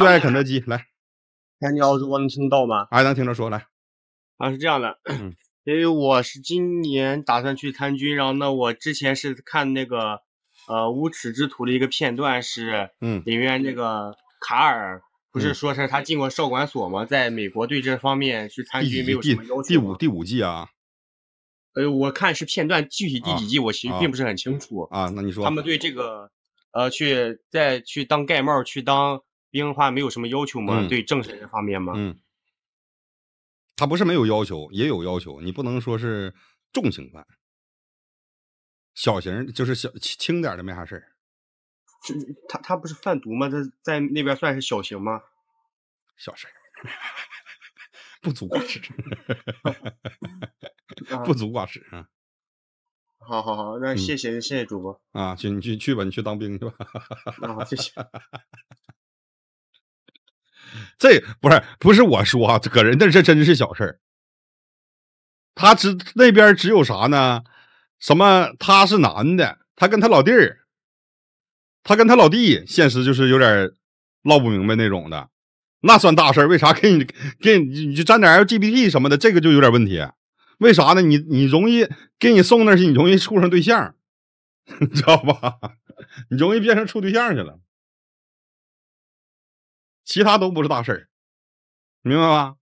最爱肯德基来，菜鸟，如果能听到吗？哎，能听着说来。啊，是这样的，因为我是今年打算去参军，然后呢，我之前是看那个，呃，《无耻之徒》的一个片段是，嗯，里面那个卡尔不是说是他进过少管所吗？在美国对这方面去参军没有什么要求。第五第五季啊，呃，我看是片段，具体第几季我其实并不是很清楚啊。那你说他们对这个，呃，去再去当盖帽去当。兵的话没有什么要求吗？对政审这方面吗？嗯，他不是没有要求，也有要求。你不能说是重刑犯，小型就是小轻点的没啥事儿。他他不是贩毒吗？他在那边算是小型吗？小事儿，不足挂齿，不足挂齿啊！好好好，那谢谢谢谢主播啊！去你去去吧，你去当兵去吧。那好，谢谢。这不是不是我说啊，搁人那这真是小事儿。他只那边只有啥呢？什么？他是男的，他跟他老弟儿，他跟他老弟现实就是有点唠不明白那种的，那算大事儿。为啥给你给你你就沾点 LGBT 什么的，这个就有点问题。为啥呢？你你容易给你送那去，你容易处上对象，你知道吧？你容易变成处对象去了。其他都不是大事儿，明白吗？